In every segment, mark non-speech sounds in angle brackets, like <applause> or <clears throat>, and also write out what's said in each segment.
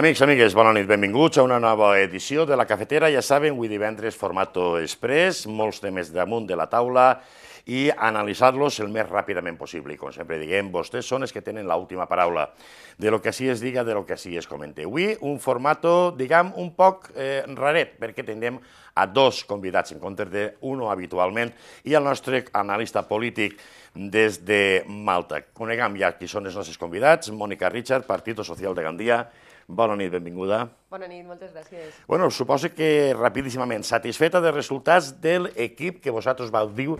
Amics, amigues, bona nit, benvinguts a una nova edició de La Cafetera. Ja saben, avui divendres formato express, molts temes damunt de la taula i analitzar-los el més ràpidament possible. I com sempre diguem, vostès són els que tenen l'última paraula de lo que així es diga, de lo que així es comente. Avui un formato, diguem, un poc eh, raret, perquè tindrem a dos convidats en comptes d'un habitualment i el nostre analista polític des de Malta. Coneguem ja qui són els nostres convidats, Mònica Richard, Partit Social de Gandia, Bona nit, benvinguda. Bona nit, moltes gràcies. Bueno, suposo que rapidíssimament, satisfeta de resultats del equip que vosaltres vau dir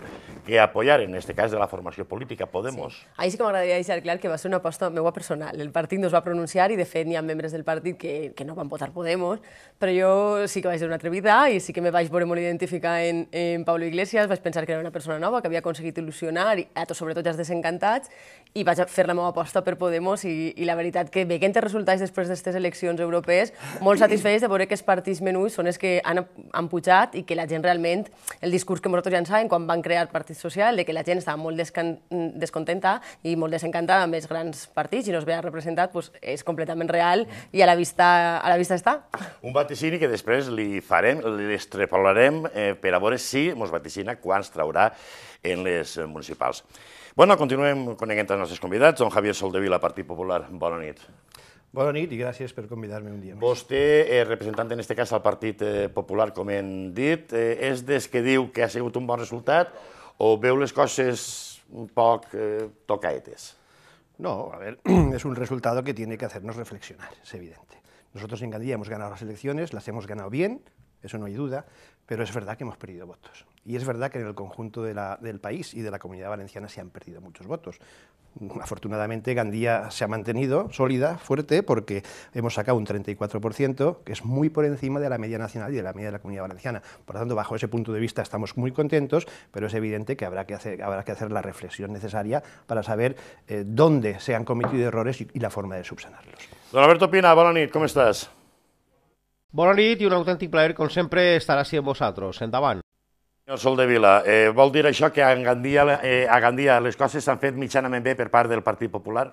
que apoyar, en este cas de la formació política Podemos. Sí. Ahir sí que m'agradaria deixar clar que va ser una aposta meua personal. El partit no es va pronunciar i, de fet, n'hi ha membres del partit que, que no van votar Podemos, però jo sí que vaig ser una atrevida i sí que me vaig veure molt identificar en, en Pablo Iglesias, vaig pensar que era una persona nova, que havia aconseguit il·lusionar, i, a tots, sobretot els desencantats, i vaig fer la meva aposta per Podemos i, i la veritat que veient els resultats després d'aquestes eleccions europees molt satisfets de veure que els partits menús són els que han, han pujat i que la gent realment, el discurs que nosaltres ja en sabem quan van crear el Partit Social, de que la gent estava molt descan, descontenta i molt desencantada amb els grans partits i no es veia representat, doncs és completament real i a la vista, a la vista està. Un vaticini que després li farem, li estrepolarem eh, per a veure si ens vaticina es traurà en les municipals. Bueno, continuem coneguent els nostres convidats. Don Javier Soldevila, Partit Popular, bona nit. Bueno, nit y gracias por convidar un día Vos te eh, en este caso al Partido eh, Popular, com es dit, eh, és des que diu que ha sido un buen resultado o veu las cosas un poco eh, tocaetes? No, a ver, <clears throat> es un resultado que tiene que hacernos reflexionar, es evidente. Nosotros en Gandía hemos ganado las elecciones, las hemos ganado bien, eso no hay duda, pero es verdad que hemos perdido votos. Y es verdad que en el conjunto de la, del país y de la comunidad valenciana se han perdido muchos votos. Afortunadamente Gandía se ha mantenido sólida, fuerte, porque hemos sacado un 34%, que es muy por encima de la media nacional y de la media de la comunidad valenciana. Por lo tanto, bajo ese punto de vista estamos muy contentos, pero es evidente que habrá que hacer, la reflexión necesaria para saber eh, dónde se han cometido errores y, la forma de subsanarlos. Don Alberto Pina, Buenas ¿cómo estás? un auténtico placer con siempre estar en vosotros, en Senyor Sol de Vila, eh, vol dir això que a Gandia, eh, a Gandia les coses s'han fet mitjanament bé per part del Partit Popular?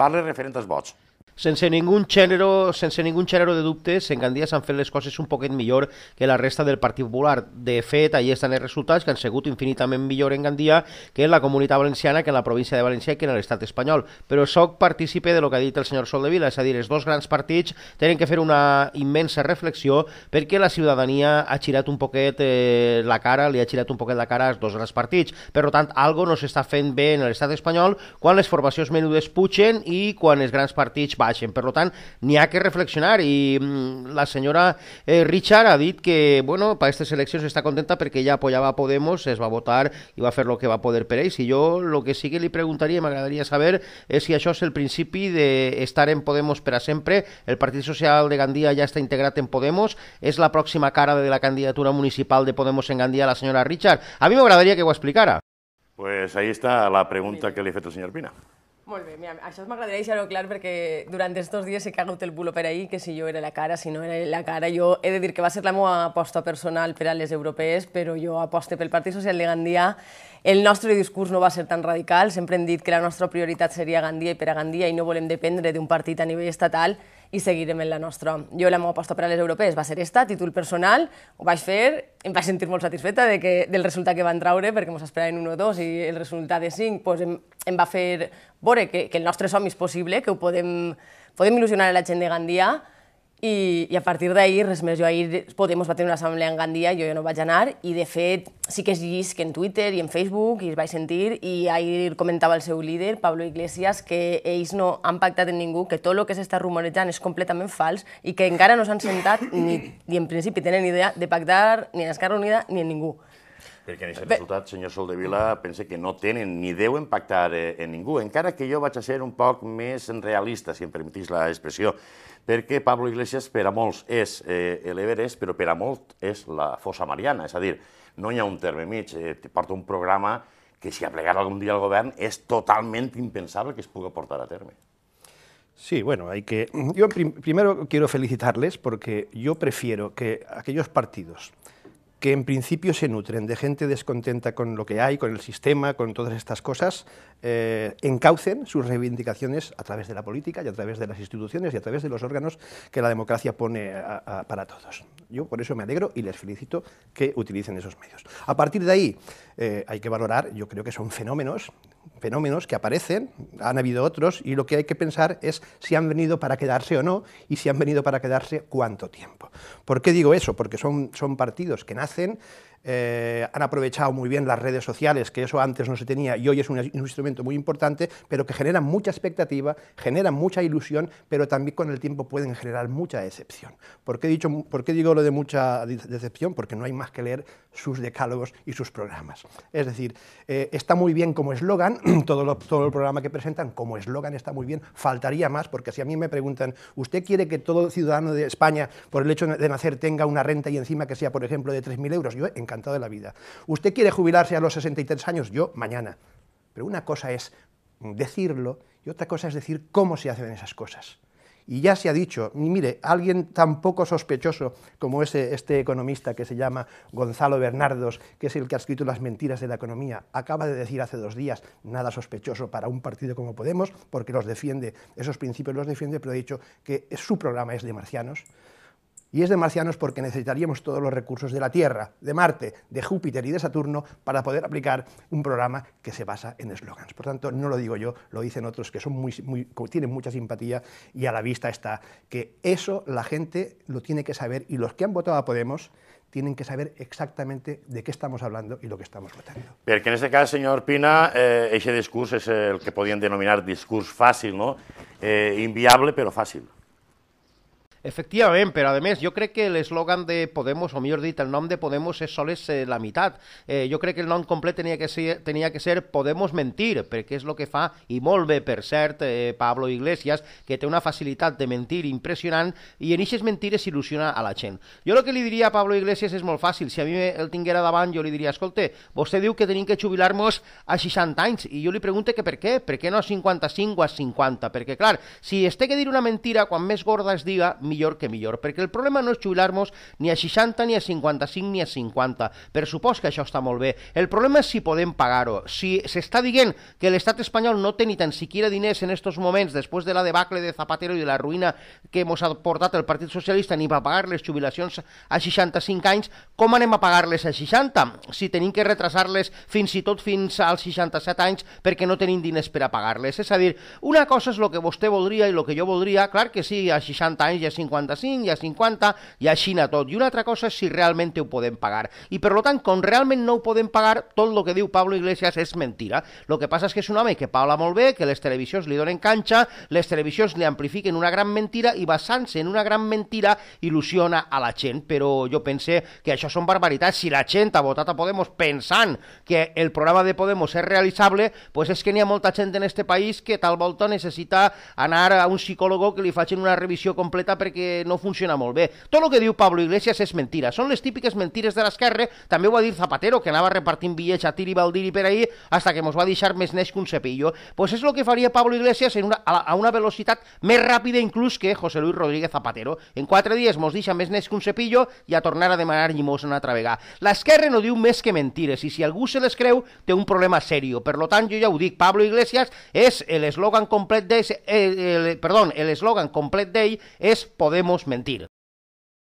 Parle referent als vots. Sense ningun gènere, sense ningun gènere de dubte, en Gandia s'han fet les coses un poquet millor que la resta del Partit Popular. De fet, allà estan els resultats que han sigut infinitament millor en Gandia que en la Comunitat Valenciana, que en la província de València i que en l'estat espanyol. Però sóc partícipe de lo que ha dit el senyor Sol de Vila, és a dir, els dos grans partits tenen que fer una immensa reflexió perquè la ciutadania ha girat un poquet eh, la cara, li ha girat un poquet la cara als dos grans partits. Per tant, algo no s'està fent bé en l'estat espanyol quan les formacions menudes pugen i quan els grans partits baixen. Per tant, n'hi ha que reflexionar i mm, la senyora eh, Richard ha dit que, bueno, per aquestes eleccions està contenta perquè ella apoyava Podemos, es va votar i va fer el que va poder per ells. I jo el que sí que li preguntaria i m'agradaria saber és si això és el principi d'estar de en Podemos per a sempre. El Partit Social de Gandia ja està integrat en Podemos. És la pròxima cara de la candidatura municipal de Podemos en Gandia, la senyora Richard. A mi m'agradaria que ho explicara. Pues ahí está la pregunta que le he hecho al señor Pina. Molt bé, mira, això m'agradaria deixar-ho clar perquè durant aquests dies he cagut el bulo per ahir, que si jo era la cara, si no era la cara, jo he de dir que va ser la meva aposta personal per a les europees, però jo aposte pel Partit Social de Gandia. El nostre discurs no va ser tan radical, sempre hem dit que la nostra prioritat seria Gandia i per a Gandia i no volem dependre d'un partit a nivell estatal, i seguirem en la nostra. Jo la meva aposta per a les europees va ser esta, títol personal, ho vaig fer, em vaig sentir molt satisfeta de que, del resultat que van traure, perquè ens esperaven 1 o 2 i el resultat de 5 pues, em, em va fer veure que, que el nostre som és possible, que ho podem, podem il·lusionar a la gent de Gandia, i, i a partir d'ahir, res més, jo ahir Podemos va tenir una assemblea en Gandia, jo, jo no vaig anar, i de fet sí que es llisc en Twitter i en Facebook, i es vaig sentir, i ahir comentava el seu líder, Pablo Iglesias, que ells no han pactat amb ningú, que tot el que s'està rumorejant és completament fals, i que encara no s'han sentat, ni, ni en principi tenen idea de pactar ni en Esquerra Unida ni en ningú. Perquè en aquest resultat, senyor Soldevila, pensa que no tenen ni deuen pactar eh, en ningú, encara que jo vaig a ser un poc més realista, si em permetís l'expressió. expressió Porque Pablo Iglesias para es el és eh, l'Everest, es la fosa mariana, Es decir, no hay un terme mig, eh, un programa que si aplica algún día al gobierno es totalmente impensable que se pueda aportar a terme. Sí, bueno, hay que. Yo primero quiero felicitarles porque yo prefiero que aquellos partidos que en principio se nutren de gente descontenta con lo que hay, con el sistema, con todas estas cosas, eh, encaucen sus reivindicaciones a través de la política y a través de las instituciones y a través de los órganos que la democracia pone para todos. Yo por eso me alegro y les felicito que utilicen esos medios. A partir de ahí eh, hay que valorar, yo creo que son fenómenos, fenómenos que aparecen, han habido otros y lo que hay que pensar es si han venido para quedarse o no y si han venido para quedarse cuánto tiempo. ¿Por qué digo eso? Porque son, son partidos que nacen eh, han aprovechado muy bien las redes sociales, que eso antes no se tenía y hoy es un, instrumento muy importante, pero que genera mucha expectativa, genera mucha ilusión, pero también con el tiempo pueden generar mucha decepción. ¿Por qué, dicho, por qué digo lo de mucha decepción? Porque no hay más que leer sus decálogos y sus programas. Es decir, eh, está muy bien como eslogan, <clears throat> todo, todo el programa que presentan como eslogan está muy bien, faltaría más, porque si a mí me preguntan, ¿usted quiere que todo ciudadano de España, por el hecho de nacer, tenga una renta y encima que sea, por ejemplo, de 3.000 euros? Yo, encantado de la vida. ¿Usted quiere jubilarse a los 63 años? Yo, mañana. Pero una cosa es decirlo y otra cosa es decir cómo se hacen esas cosas. Y ya se ha dicho, y mire, alguien tan poco sospechoso como ese, este economista que se llama Gonzalo Bernardos, que es el que ha escrito las mentiras de la economía, acaba de decir hace dos días nada sospechoso para un partido como Podemos, porque los defiende, esos principios los defiende, pero ha dicho que su programa es de marcianos. Y es de marcianos porque necesitaríamos todos los recursos de la Tierra, de Marte, de Júpiter y de Saturno para poder aplicar un programa que se basa en eslogans. Por tanto, no lo digo yo, lo dicen otros que son muy, tienen mucha simpatía y a la vista está que eso la gente lo tiene que saber y los que han votado a Podemos tienen que saber exactamente de qué estamos hablando y lo que estamos votando. en este caso, señor Pina, eh, ese discurso es el que podían denominar discurso fácil, ¿no? Eh, inviable, pero fácil. Efectivament, però a més jo crec que l'eslògan de Podemos, o millor dit, el nom de Podemos és sols eh, la meitat. Eh, jo crec que el nom complet tenia que, ser, tenia que ser Podemos mentir, perquè és el que fa, i molt bé, per cert, eh, Pablo Iglesias, que té una facilitat de mentir impressionant i en aquestes mentires il·lusiona a la gent. Jo el que li diria a Pablo Iglesias és molt fàcil. Si a mi el tinguera davant, jo li diria, escolta, vostè diu que tenim que jubilar-nos a 60 anys, i jo li pregunto que per què, per què no a 55 o a 50? Perquè, clar, si es té que dir una mentira, quan més gorda es diga, millor que millor, perquè el problema no és jubilar-nos ni a 60, ni a 55, ni a 50. Per supos que això està molt bé. El problema és si podem pagar-ho. Si s'està dient que l'estat espanyol no té ni tan siquiera diners en aquests moments, després de la debacle de Zapatero i de la ruïna que ens ha portat el Partit Socialista ni va pagar les jubilacions a 65 anys, com anem a pagar-les a 60? Si tenim que retrasar-les fins i tot fins als 67 anys perquè no tenim diners per a pagar-les. És a dir, una cosa és el que vostè voldria i el que jo voldria, clar que sí, a 60 anys i a 50 55, i a 50, i així a tot. I una altra cosa és si realment ho podem pagar. I per tant, com realment no ho podem pagar, tot el que diu Pablo Iglesias és mentira. El que passa és que és un home que parla molt bé, que les televisions li donen canxa, les televisions li amplifiquen una gran mentira i basant-se en una gran mentira il·lusiona a la gent. Però jo pense que això són barbaritats. Si la gent ha votat a Podemos pensant que el programa de Podemos és realitzable, pues és que n'hi ha molta gent en este país que tal volta necessita anar a un psicòlogo que li facin una revisió completa perquè perquè no funciona molt bé. Tot el que diu Pablo Iglesias és mentira. Són les típiques mentires de l'esquerra. També ho va dir Zapatero, que anava repartint bitllets a tiri baldiri per ahir hasta que mos va deixar més neix que un cepillo. Pues és el que faria Pablo Iglesias en una, a, a una velocitat més ràpida inclús que José Luis Rodríguez Zapatero. En quatre dies mos deixa més neix que un cepillo i a tornar a demanar llimós una altra vegada. L'esquerra no diu més que mentires i si algú se les creu té un problema serio. Per lo tant, jo ja ho dic, Pablo Iglesias és l'eslògan complet d'ell, eh, eh, perdó, l'eslògan complet d'ell és podemos mentir.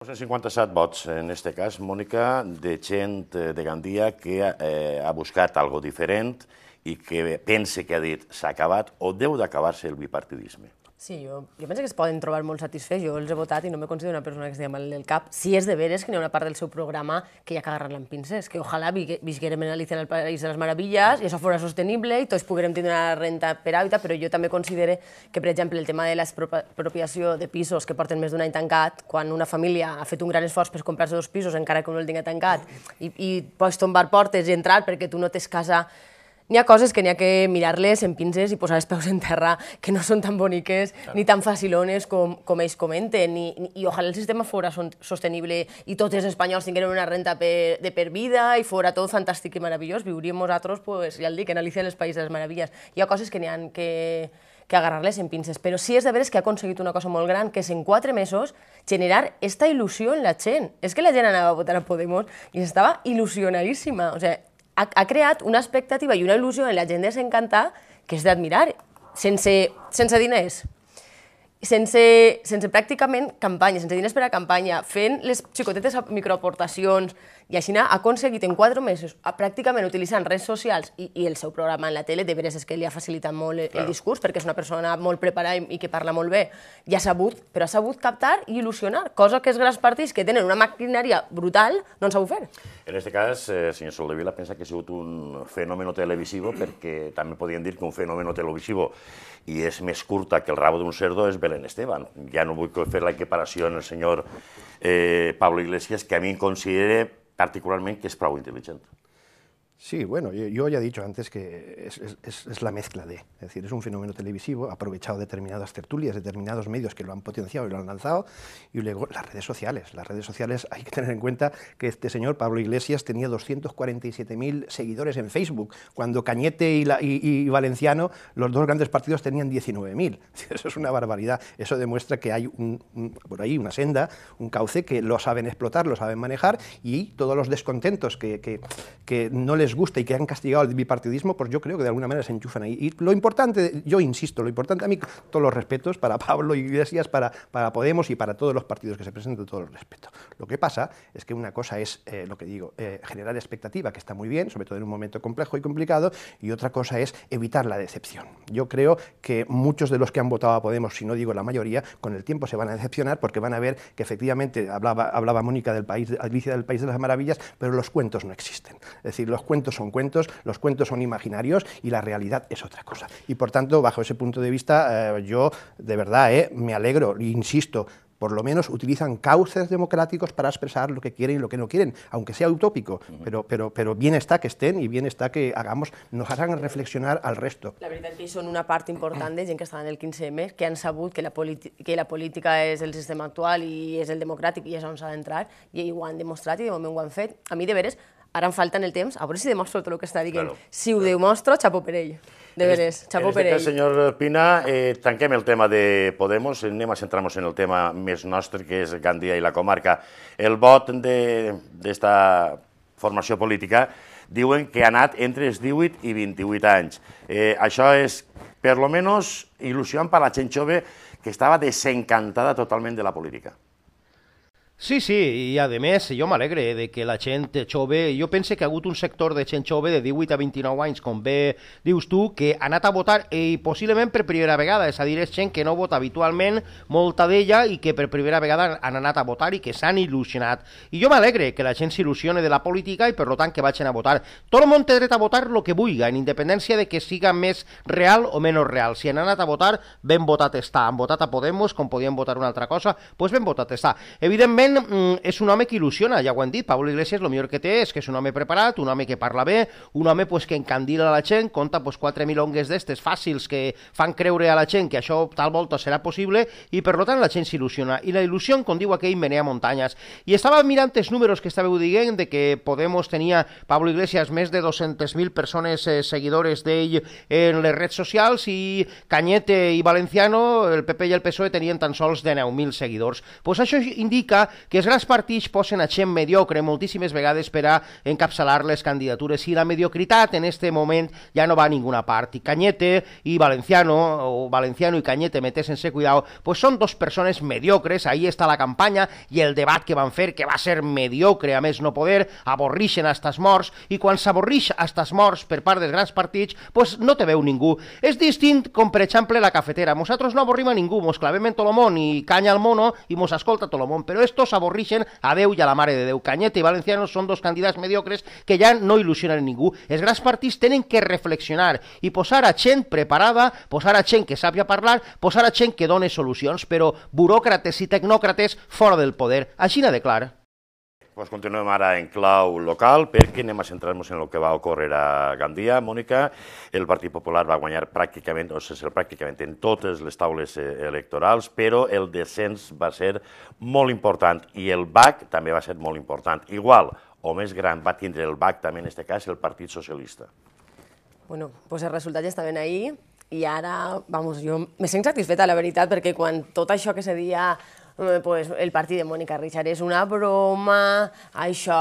257 vots, en este cas, Mònica, de gent eh, de Gandia que eh, ha buscat algo diferent i que pense que ha dit s'ha acabat o deu d'acabar-se el bipartidisme. Sí, jo, jo penso que es poden trobar molt satisfets. Jo els he votat i no me considero una persona que estigui mal del cap. Si és de veres que n'hi ha una part del seu programa que ja cagaran amb pinces, que ojalà visquerem en Alicia en el País de les Meravilles i això fora sostenible i tots poguérem tindre una renta per hàbitat, però jo també considero que, per exemple, el tema de l'expropiació de pisos que porten més d'un any tancat, quan una família ha fet un gran esforç per comprar-se dos pisos encara que no el tingui tancat i, i pots tombar portes i entrar perquè tu no tens casa N'hi ha coses que n'hi ha que mirar-les en pinces i posar els peus en terra, que no són tan boniques claro. ni tan facilones com, com ells comenten, i, i ojalà el sistema fora sostenible i tots els espanyols tingueren una renta per, de per vida i fora tot fantàstic i meravellós, viuríem nosaltres, pues, ja el dic, en Alicia els País de les Meravilles. Hi ha coses que n'hi ha que, que agarrar-les en pinces, però sí és de veres que ha aconseguit una cosa molt gran, que és en quatre mesos generar esta il·lusió en la gent. És que la gent anava a votar a Podemos i estava il·lusionadíssima. O sigui, ha, ha creat una expectativa i una il·lusió en la gent desencantada que és d'admirar, sense, sense diners sense, sense pràcticament campanya, sense diners per a campanya, fent les xicotetes microaportacions i així ha aconseguit en quatre mesos, a, pràcticament utilitzant redes socials i, i el seu programa en la tele, de veres és que li ha facilitat molt el, el discurs, perquè és una persona molt preparada i, i que parla molt bé, i ha sabut, però ha sabut captar i il·lusionar, cosa que els grans partits que tenen una maquinària brutal no han sabut fer. En aquest cas, eh, senyor Soldevila pensa que ha sigut un fenomen televisivo, perquè també podien dir que un fenomen televisivo i és més curta que el rabo d'un cerdo és Belén Esteban. Ja no vull fer la equiparació en el senyor eh, Pablo Iglesias, que a mi em considera particularment que és prou intel·ligent. Sí, bueno, yo ya he dicho antes que es, la mezcla de, es decir, es un fenómeno televisivo, ha aprovechado determinadas tertulias, determinados medios que lo han potenciado y lo han lanzado, y luego las redes sociales. Las redes sociales, hay que tener en cuenta que este señor Pablo Iglesias tenía 247.000 seguidores en Facebook, cuando Cañete y, Valenciano, los dos grandes partidos, tenían 19.000. <laughs> Eso es una barbaridad, eso demuestra que hay un, por ahí una senda, un cauce que lo saben explotar, lo saben manejar, y todos los descontentos que no les gusta y que han castigado el bipartidismo, pues yo creo que de alguna manera se enchufan ahí. Y lo importante, yo insisto, lo importante a mí, todos los respetos para Pablo Iglesias, para, para Podemos y para todos los partidos que se presenten, todos los respetos, Lo que pasa es que una cosa es, eh, lo que digo, eh, generar expectativa, que está muy bien, sobre todo en un momento complejo y complicado, y otra cosa es evitar la decepción. Yo creo que muchos de los que han votado a Podemos, si no digo la mayoría, con el tiempo se van a decepcionar porque van a ver que efectivamente, hablaba, hablaba Mónica del país, Alicia del País de las Maravillas, pero los cuentos no existen. Es decir, los cuentos cuentos son cuentos, los cuentos son imaginarios y la realidad es otra cosa. Y por tanto, bajo ese punto de vista, eh, yo de verdad eh, me alegro, insisto, por lo menos utilizan cauces democráticos para expresar lo que quieren y lo que no quieren, aunque sea utópico, pero, pero, pero bien está que estén y bien está que hagamos, nos hagan reflexionar al resto. La es que son una parte importante, de <clears throat> gente que estaba en el 15M, que han sabido que la, que la política es el sistema actual y es el democrático y nos ha de entrar, y ho han demostrado y de momento lo han A mí de veres, Ara em falta en el temps, a veure si demostro tot el que està dient. Claro. Si ho claro. demostro, xapó per ell. De veres, xapó per ell. Senyor Pina, eh, tanquem el tema de Podemos, anem a centrar-nos en el tema més nostre, que és Gandia i la comarca. El vot d'esta formació política diuen que ha anat entre els 18 i 28 anys. Eh, això és, per lo menos, il·lusió per la gent jove que estava desencantada totalment de la política. Sí, sí, i a més jo m'alegre de que la gent jove, jo pense que ha hagut un sector de gent jove de 18 a 29 anys, com bé dius tu, que ha anat a votar i possiblement per primera vegada, és a dir, és gent que no vota habitualment, molta d'ella, i que per primera vegada han anat a votar i que s'han il·lusionat. I jo m'alegre que la gent s'il·lusione de la política i per lo tant que vagin a votar. Tot el món té dret a votar el que vulga, en independència de que siga més real o menys real. Si han anat a votar, ben votat està. Han votat a Podemos, com podien votar una altra cosa, doncs ben votat està. Evidentment, Evidentment, mm, és un home que il·lusiona, ja ho hem dit, Pablo Iglesias el millor que té és que és un home preparat, un home que parla bé, un home pues, que encandila la gent, conta pues, quatre milongues d'estes fàcils que fan creure a la gent que això tal volta serà possible i per tant la gent s'il·lusiona. I la il·lusió, com diu aquell, menea muntanyes. I estava mirant els números que estàveu dient de que Podemos tenia, Pablo Iglesias, més de 200.000 persones eh, seguidores d'ell en les redes socials i Cañete i Valenciano, el PP i el PSOE tenien tan sols de 9.000 seguidors. Pues això indica que els grans partits posen a gent mediocre moltíssimes vegades per a encapçalar les candidatures i la mediocritat en este moment ja no va a ninguna part. I Cañete i Valenciano, o Valenciano i Cañete, metésense cuidado, pues són dos persones mediocres, ahí està la campanya i el debat que van fer, que va ser mediocre, a més no poder, avorrixen a estas morts, i quan s'avorrix a estas morts per part dels grans partits, pues no te veu ningú. És distint com, per exemple, la cafetera. Nosaltres no avorrim a ningú, mos clavem en Tolomón i canya al mono i mos escolta Tolomón, però estos dos a Deu y a la madre de Deu Cañete y Valencianos son dos candidatos mediocres que ya no ilusionan ningún. es Partis tienen tienen que reflexionar y posar a Chen preparada, posar a Chen que sabe hablar, posar a Chen que done soluciones pero burócrates y tecnócratas fuera del poder. Así la declara. Pues continuem ara en clau local perquè anem a centrar-nos en el que va ocórrer a Gandia. Mònica, el Partit Popular va guanyar pràcticament, o sigui, pràcticament en totes les taules eh, electorals, però el descens va ser molt important i el BAC també va ser molt important. Igual o més gran va tindre el BAC també en aquest cas el Partit Socialista. Bueno, pues els resultats ja estaven ahir i ara, vamos, jo me sent satisfeta, la veritat, perquè quan tot això que se dia pues, el partit de Mònica Richard és una broma, això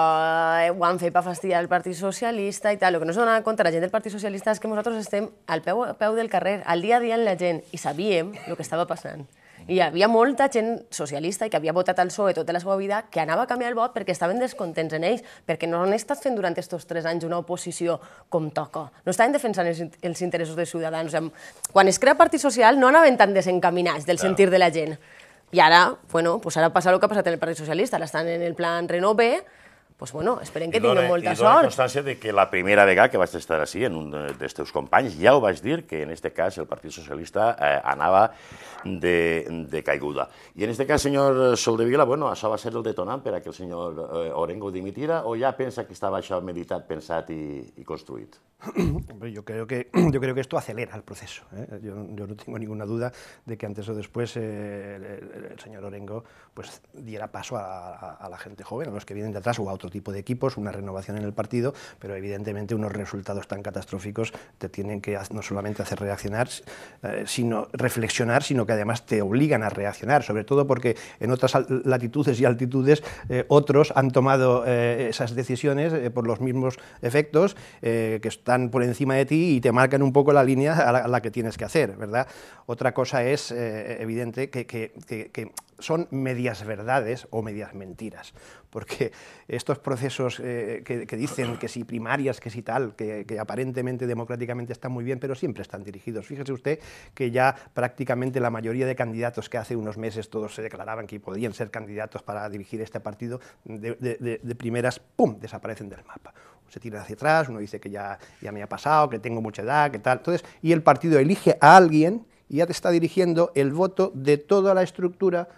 eh, ho han fet per fastidiar el Partit Socialista i tal. El que no s'ha donat compte la gent del Partit Socialista és que nosaltres estem al peu, al peu del carrer, al dia a dia amb la gent, i sabíem el que estava passant. I hi havia molta gent socialista i que havia votat al PSOE tota la seva vida que anava a canviar el vot perquè estaven descontents en ells, perquè no han estat fent durant aquests tres anys una oposició com toca. No estaven defensant els, els interessos dels ciutadans. O sigui, quan es crea Partit Social no anaven tan desencaminats del sentir de la gent. Y ahora, bueno, pues ahora pasa lo que ha pasado en el Partido Socialista, ahora están en el plan Renove, pues bueno, esperen que tenga tinguin molta sort. I de que la primera vegada que a estar así en de estos teus ya ja vais a decir que en este caso el Partido Socialista eh, de, caiguda. Y en este caso, señor Soldevila, bueno, això va ser el detonante para que el señor eh, Orengo dimitiera o ya pensa que estaba això meditat, pensat i, y construït? <coughs> yo creo que <coughs> yo creo que esto acelera el proceso. ¿eh? Yo, no tengo ninguna duda de que antes o después eh, el, señor Orengo pues diera paso a, a la gente joven, a los que vienen de atrás o a otros tipo de equipos, una renovación en el partido, pero evidentemente unos resultados tan catastróficos te tienen que no solamente hacer reaccionar, eh, sino reflexionar, sino que además te obligan a reaccionar, sobre todo porque en otras latitudes y altitudes eh, otros han tomado eh, esas decisiones por los mismos efectos que están por encima de ti y te marcan un poco la línea a la, que tienes que hacer, ¿verdad? Otra cosa es evidente que son medias verdades o medias mentiras, porque estos procesos eh, que, dicen que si primarias, que si tal, que, aparentemente democráticamente están muy bien, pero siempre están dirigidos. Fíjese usted que ya prácticamente la mayoría de candidatos que hace unos meses todos se declaraban que podían ser candidatos para dirigir este partido, de, primeras, ¡pum!, desaparecen del mapa se tiran hacia atrás, uno dice que ya, ya me ha pasado, que tengo mucha edad, que tal. Entonces, y el partido elige a alguien y ya te está dirigiendo el voto de toda la estructura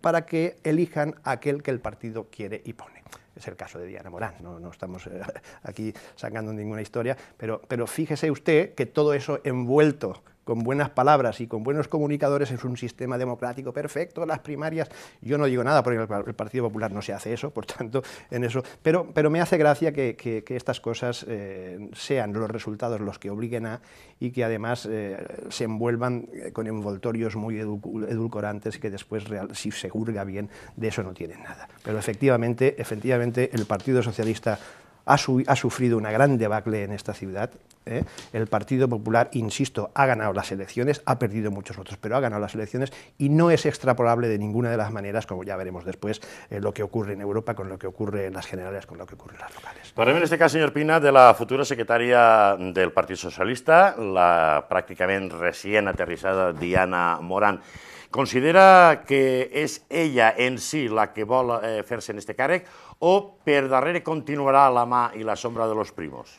para que elijan aquel que el partido quiere y pone. Es el caso de Diana Morán, no, no estamos eh, <laughs> aquí sacando ninguna historia, pero, pero fíjese usted que todo eso envuelto con buenas palabras y con buenos comunicadores es un sistema democrático perfecto, las primarias, yo no digo nada porque el, Partido Popular no se hace eso, por tanto, en eso, pero, pero me hace gracia que, estas cosas eh, sean los resultados los que obliguen a y que además eh, se envuelvan eh, con envoltorios muy edulcorantes y que después, si se hurga bien, de eso no tienen nada. Pero efectivamente, efectivamente el Partido Socialista ha, sufrido una gran debacle en esta ciudad. ¿eh? El Partido Popular, insisto, ha ganado las elecciones, ha perdido muchos otros, pero ha ganado las elecciones y no es extrapolable de ninguna de las maneras, como ya veremos después, eh, lo que ocurre en Europa con lo que ocurre en las generales, con lo que ocurre en las locales. Para mí, en este caso, señor Pina, de la futura secretaria del Partido Socialista, la prácticamente recién aterrizada Diana Morán. Considera que és ella en si la que vol eh, fer-se en este càrrec o per darrere continuarà la mà i la sombra de los primos?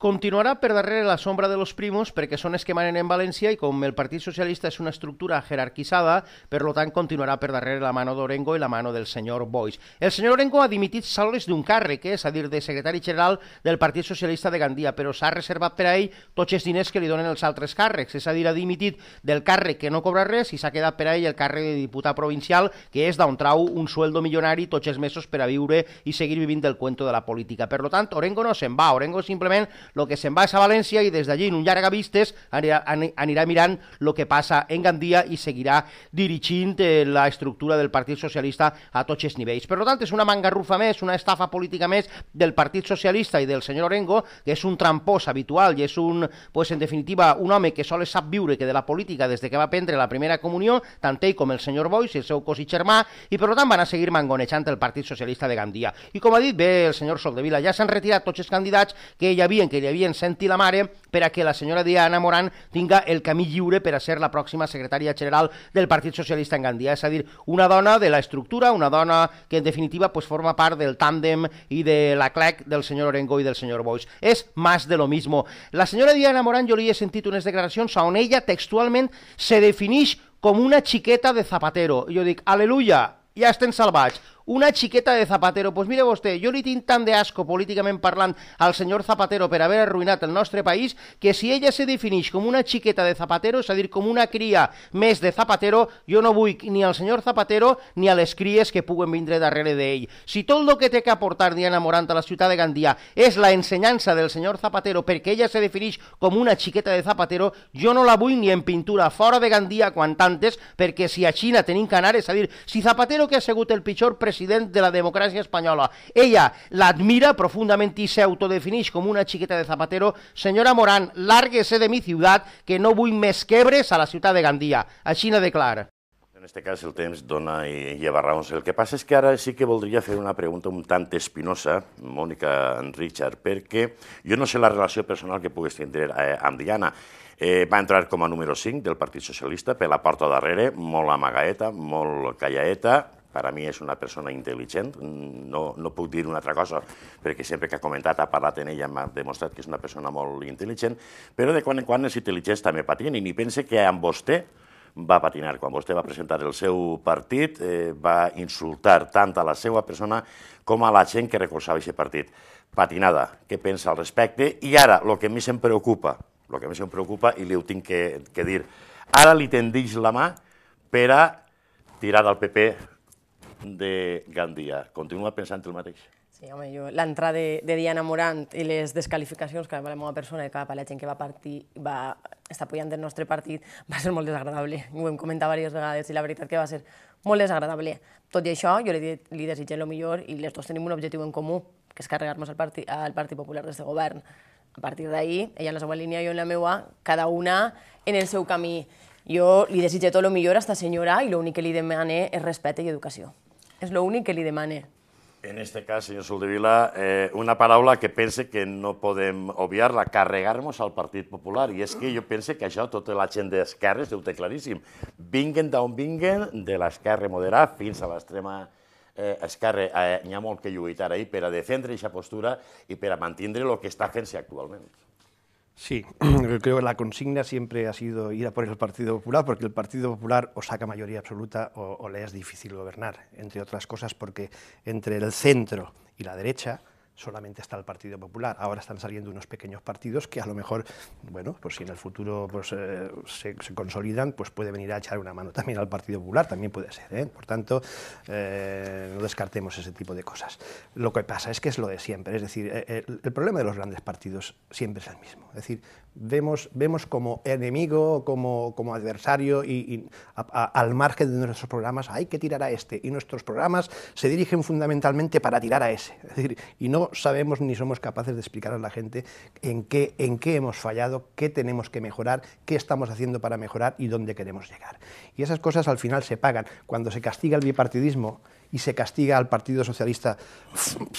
Continuarà per darrere la sombra de los primos perquè són els que manen en València i com el Partit Socialista és una estructura jerarquitzada, per lo tant continuarà per darrere la mano d'Orengo i la mano del senyor Boix. El senyor Orengo ha dimitit sols d'un càrrec, eh? és a dir, de secretari general del Partit Socialista de Gandia, però s'ha reservat per a ell tots els diners que li donen els altres càrrecs, és a dir, ha dimitit del càrrec que no cobra res i s'ha quedat per a ell el càrrec de diputat provincial, que és d'on trau un sueldo milionari tots els mesos per a viure i seguir vivint del cuento de la política. Per lo tant, Orengo no se'n va, Orengo simplement el que se'n va és a València i des d'allí, en un llarga vistes, anirà, anirà mirant el que passa en Gandia i seguirà dirigint eh, la estructura del Partit Socialista a tots els nivells. Per tant, és una mangarrufa més, una estafa política més del Partit Socialista i del senyor Orengo, que és un trampós habitual i és un, pues, en definitiva, un home que sol sap viure que de la política des de que va prendre la primera comunió, tant ell com el senyor Boix, el seu cosí germà, i per tant van a seguir mangonejant el Partit Socialista de Gandia. I com ha dit bé el senyor Soldevila, ja s'han retirat tots els candidats que hi havien que devien sentir la mare per a que la senyora Diana Morán tinga el camí lliure per a ser la pròxima secretària general del Partit Socialista en Gandia. És a dir, una dona de la estructura, una dona que en definitiva pues, forma part del tàndem i de la clac del senyor Orengo i del senyor Boix. És més de lo mismo. La senyora Diana Morán, jo li he sentit unes declaracions on ella textualment se defineix com una xiqueta de Zapatero. jo dic, aleluia, ja estem salvats una chiqueta de Zapatero. Pues mire vostè, yo li tan de asco... ...políticamente parlant al señor Zapatero per haber arruinado el nuestro país que si ella se definís como una chiqueta de Zapatero, ...es a como una cría... mes de Zapatero, ...yo no voy ni al señor Zapatero ni a las cries que puguen vindre de ella... Si todo lo que te que aportar Diana Moranta... a la ciudad de Gandía... ...es la enseñanza del señor Zapatero ...porque ella se definís como una chiqueta de Zapatero, ...yo no la voy ni en pintura fora de Gandía... ...cuanto antes... ...porque si a China tenim que es si Zapatero que ha el pichor president de la democràcia espanyola. Ella l'admira profundament i s'autodefineix com una xiqueta de Zapatero. Senyora Morán, largue-se de mi ciutat, que no vull més quebres a la ciutat de Gandia. Així n'he de clar. En aquest cas el temps dona i lleva raons. El que passa és que ara sí que voldria fer una pregunta un tant espinosa, Mònica, en Richard, perquè jo no sé la relació personal que pugues tindre eh, amb Diana. Eh, va entrar com a número 5 del Partit Socialista per la porta darrere, molt amagaeta, molt callaeta, per a mi és una persona intel·ligent, mm, no, no puc dir una altra cosa, perquè sempre que ha comentat, ha parlat en ella, m'ha demostrat que és una persona molt intel·ligent, però de quan en quan els intel·ligents també patinen, i ni pense que amb vostè va patinar. Quan vostè va presentar el seu partit, eh, va insultar tant a la seva persona com a la gent que recolzava aquest partit. Patinada, què pensa al respecte? I ara, el que més em preocupa, el que més em preocupa, i li ho tinc que, que dir, ara li tendix la mà per a tirar del PP de Gandia. Continua pensant el mateix? Sí, home, jo, l'entrada de, de Diana Morant i les descalificacions que va la meva persona i cada a la gent que va, partir, va estar apoyant el nostre partit va ser molt desagradable. Ho hem comentat diverses vegades i la veritat que va ser molt desagradable. Tot i això, jo li, li desitgem el millor i les dos tenim un objectiu en comú, que és carregar-nos al, partit, al Partit Popular d'este govern. A partir d'ahir, ella en la seva línia i jo en la meva, cada una en el seu camí. Jo li desitjo tot el millor a aquesta senyora i l'únic que li demane és respecte i educació. És l'únic que li demane. En este cas, senyor Soldevila, eh, una paraula que pense que no podem obviar-la, carregar-nos al Partit Popular. I és que jo pense que això tota la gent d'esquerres ho té claríssim. Vinguen d'on vinguen, de l'esquerra moderada fins a l'extrema eh, esquerra. Eh, N'hi ha molt que lluitar ahir per a defendre aquesta postura i per a mantindre el que està fent-se actualment. Sí, <clears throat> creo que la consigna siempre ha sido ir a por el Partido Popular, porque el Partido Popular o saca mayoría absoluta o, o le es difícil gobernar, entre otras cosas porque entre el centro y la derecha solamente está el Partido Popular. Ahora están saliendo unos pequeños partidos que a lo mejor, bueno, pues si en el futuro pues, eh, se, consolidan, pues puede venir a echar una mano también al Partido Popular, también puede ser. ¿eh? Por tanto, eh, no descartemos ese tipo de cosas. Lo que pasa es que es lo de siempre, es decir, el, el problema de los grandes partidos siempre es el mismo. Es decir, vemos, como enemigo, como, adversario y, al margen de nuestros programas, hay que tirar a este. Y nuestros programas se dirigen fundamentalmente para tirar a ese. y no sabemos ni somos capaces de explicar a la gente en qué, en qué hemos fallado, qué tenemos que mejorar, qué estamos haciendo para mejorar y dónde queremos llegar. Y esas cosas al final se pagan. Cuando se castiga el bipartidismo y se castiga al Partido Socialista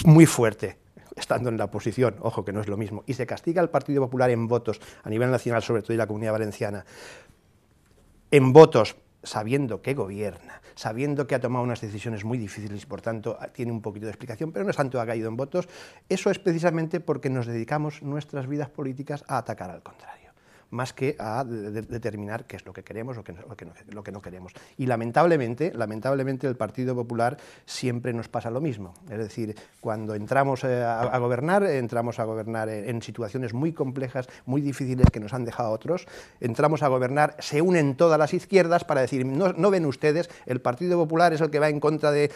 muy fuerte, estando en la oposición, ojo que no es lo mismo, y se castiga al Partido Popular en votos, a nivel nacional sobre todo y la comunidad valenciana, en votos sabiendo que gobierna, sabiendo que ha tomado unas decisiones muy difíciles, y por tanto ah, tiene un poquito de explicación, pero no es tanto ha caído en votos, eso es precisamente porque nos dedicamos nuestras vidas políticas a atacar al contrario más que a determinar qué es lo que queremos o lo que, no, lo que no queremos. Y lamentablemente, lamentablemente el Partido Popular siempre nos pasa lo mismo. Es decir, cuando entramos eh, a, gobernar, entramos a gobernar en situaciones muy complejas, muy difíciles que nos han dejado otros, entramos a gobernar, se unen todas las izquierdas para decir, no, ven ustedes, el Partido Popular es el que va en contra de,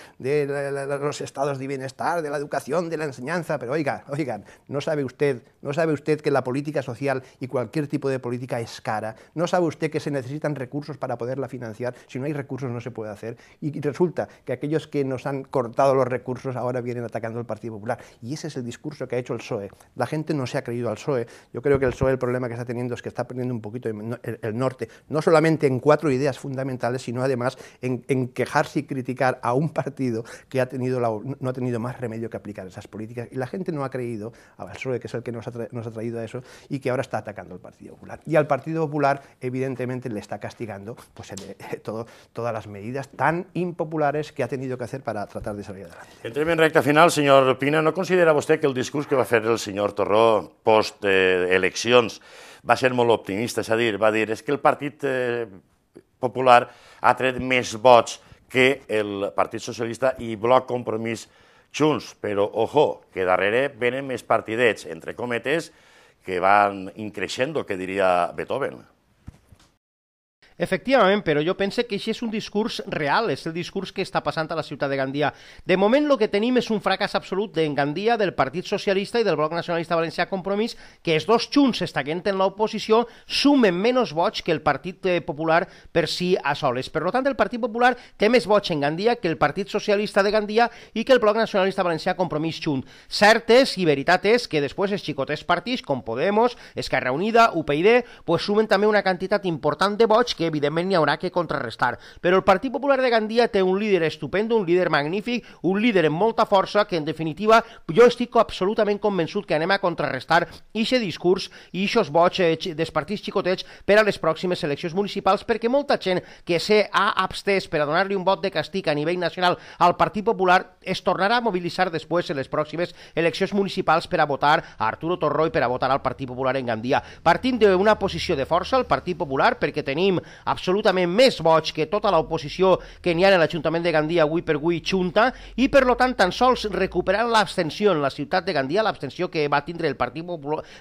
los estados de bienestar, de la educación, de la enseñanza, pero oiga, oigan, no sabe usted, no sabe usted que la política social y cualquier tipo de política es cara, no sabe usted que se necesitan recursos para poderla financiar, si no hay recursos no se puede hacer, y resulta que aquellos que nos han cortado los recursos ahora vienen atacando al Partido Popular, y ese es el discurso que ha hecho el PSOE. La gente no se ha creído al PSOE, yo creo que el PSOE el problema que está teniendo es que está perdiendo un poquito el norte, no solamente en cuatro ideas fundamentales, sino además en, quejarse y criticar a un partido que ha tenido no ha tenido más remedio que aplicar esas políticas, y la gente no ha creído al PSOE, que es el que nos ha traído a eso, y que ahora está atacando al Partido Popular. y al Partido Popular evidentemente le está castigando pues, el, eh, todo, todas las medidas tan impopulares que ha tenido que hacer para tratar de salir adelante. Entrem en recta final, señor Pina. No considera vostè que el discurs que va fer el señor Torró post-eleccions eh, va ser molt optimista? És a dir, va dir, és que el Partit eh, Popular ha tret més vots que el Partit Socialista i Bloc Compromís junts, però ojo, que darrere venen més partidets, entre cometes, que van increciendo, que diría Beethoven. Efectivament, però jo pense que això és un discurs real, és el discurs que està passant a la ciutat de Gandia. De moment el que tenim és un fracàs absolut d'en Gandia, del Partit Socialista i del Bloc Nacionalista Valencià Compromís, que els dos junts estaguen en l'oposició sumen menys vots que el Partit eh, Popular per si a soles. Per tant, el Partit Popular té més vots en Gandia que el Partit Socialista de Gandia i que el Bloc Nacionalista Valencià Compromís junt. Cert és i veritat és que després els xicotes partits com Podemos, Esquerra Unida, UPyD, pues sumen també una quantitat important de vots que que evidentment n'hi haurà que contrarrestar. Però el Partit Popular de Gandia té un líder estupendo, un líder magnífic, un líder amb molta força que, en definitiva, jo estic absolutament convençut que anem a contrarrestar aquest discurs i aquests boig eh, dels partits xicotets per a les pròximes eleccions municipals perquè molta gent que s'ha abstès per a donar-li un vot de castig a nivell nacional al Partit Popular es tornarà a mobilitzar després en les pròximes eleccions municipals per a votar a Arturo Torró i per a votar al Partit Popular en Gandia. Partint d'una posició de força, el Partit Popular, perquè tenim absolutament més vots que tota l'oposició que n'hi ha en l'Ajuntament de Gandia avui per avui junta, i per lo tant tan sols recuperant l'abstenció en la ciutat de Gandia, l'abstenció que va tindre el Partit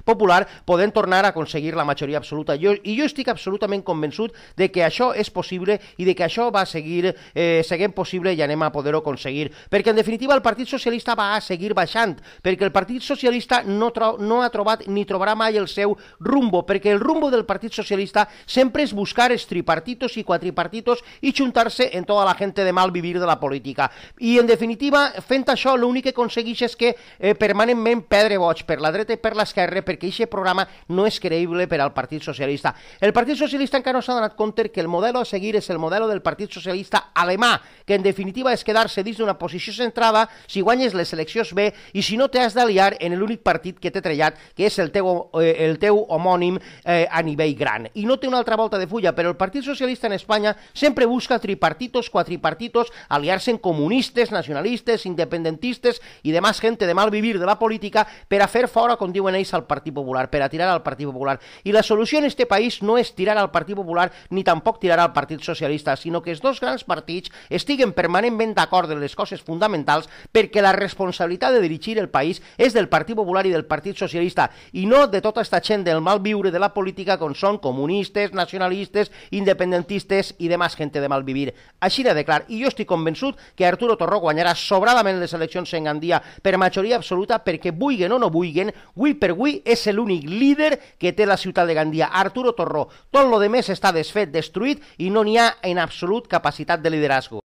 Popular, podem tornar a aconseguir la majoria absoluta. Jo, I jo estic absolutament convençut de que això és possible i de que això va seguir, eh, seguint possible i anem a poder-ho aconseguir. Perquè en definitiva el Partit Socialista va a seguir baixant, perquè el Partit Socialista no, no ha trobat ni trobarà mai el seu rumbo, perquè el rumbo del Partit Socialista sempre és buscar els tripartitos i quatripartitos i juntar-se en tota la gent de mal vivir de la política. I en definitiva, fent això, l'únic que aconsegueix és que eh, permanentment perdre boig per la dreta i per l'esquerra, perquè aquest programa no és creïble per al Partit Socialista. El Partit Socialista encara no s'ha donat compte que el model a seguir és el model del Partit Socialista alemà, que en definitiva és quedar-se dins d'una posició entrada, si guanyes les seleccions B i si no t'has d'aliar en l'únic partit que t'he trellat, que és el teu, eh, el teu homònim eh, a nivell gran. I no té una altra volta de fulla, però el Partit Socialista en Espanya sempre busca tripartitos, quatripartitos, aliar-se en comunistes, nacionalistes, independentistes i demás gente de mal vivir de la política per a fer fora, com diuen ells, al el Partit Popular, per a tirar al Partit Popular. I la solució en este país no és tirar al Partit Popular ni tampoc tirar al Partit Socialista, sinó que els dos grans partits estiguen permanentment d'acord en les coses fundamentals fonamentals perquè la responsabilitat de dirigir el país és del Partit Popular i del Partit Socialista i no de tota aquesta gent del mal viure de la política com són comunistes, nacionalistes, independentistes i demás gent de mal vivir. Així de clar, i jo estic convençut que Arturo Torró guanyarà sobradament les eleccions en Gandia per majoria absoluta perquè vulguen o no vulguen, avui per avui és l'únic líder que té la ciutat de Gandia, Arturo Torró. Tot lo de més està desfet, destruït i no n'hi ha en absolut capacitat de liderazgo.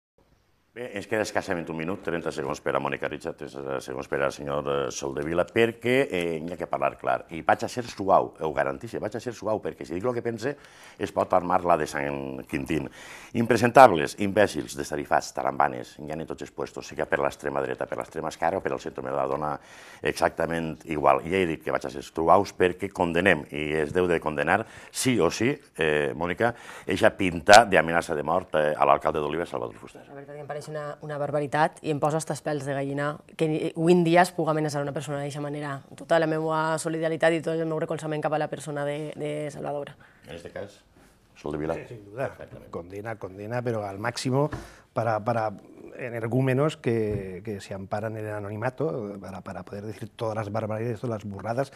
Bé, ens queda escassament un minut, 30 segons per a Mònica Ritxa, 30 segons per al senyor eh, Vila, perquè eh, hi ha que parlar clar. I vaig a ser suau, ho garantixo, vaig a ser suau, perquè si dic el que pense es pot armar la de Sant Quintín. Impresentables, imbècils, destarifats, tarambanes, hi ha en tots els puestos, sigui per l'extrema dreta, per l'extrema esquerra o per al centre, de la dona exactament igual. I ja he dit que vaig a ser suaus perquè condenem, i es deu de condenar, sí o sí, eh, Mònica, eixa pinta d'amenaça de mort eh, a l'alcalde d'Oliva, Salvador Fuster. La veritat que em pareix una, una y y em posa hasta pelas de gallina, que avui en amenazar puedo amenazar una persona de esa manera. toda la memoria solidaridad y todo el nombre recolzament cap la persona de, de Salvador. En este caso, Sol de Vila sin duda. Condena, condena, pero al máximo para, para energúmenos que, que, se amparan en el anonimato para, para, poder decir todas las barbaridades, todas las burradas.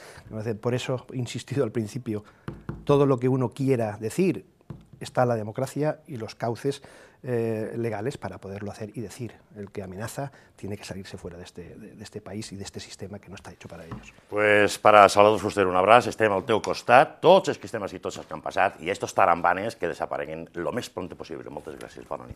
Por eso he insistido al principio, todo lo que uno quiera decir está la democracia y los cauces eh, legales para poderlo hacer y decir, el que amenaza tiene que salirse fuera de este, este país y de este sistema que no está hecho para ellos. Pues para saludos, usted un abrazo, estem al teu costat, tots els que estem tots que han pasado, y estos tarambanes que desapareguin lo más pronto posible. Moltes gracias, bona